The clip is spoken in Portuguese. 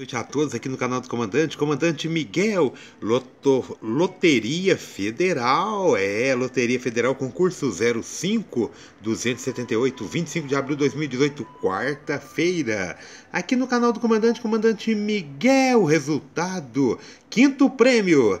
noite a todos aqui no canal do Comandante. Comandante Miguel, Loto, Loteria Federal. É, Loteria Federal, concurso 05 278, 25 de abril de 2018, quarta-feira. Aqui no canal do Comandante, Comandante Miguel, resultado: quinto prêmio,